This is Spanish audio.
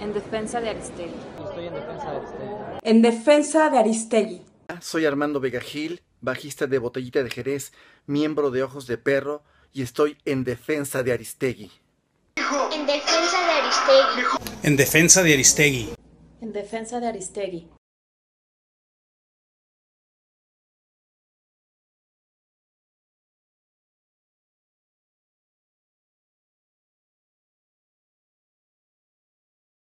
En defensa de Aristegui. Estoy en defensa de Aristegui. En defensa de Aristegui. Soy Armando Vega Gil, bajista de Botellita de Jerez, miembro de Ojos de Perro y estoy en defensa de Aristegui. En defensa de Aristegui. En defensa de Aristegui. En defensa de Aristegui.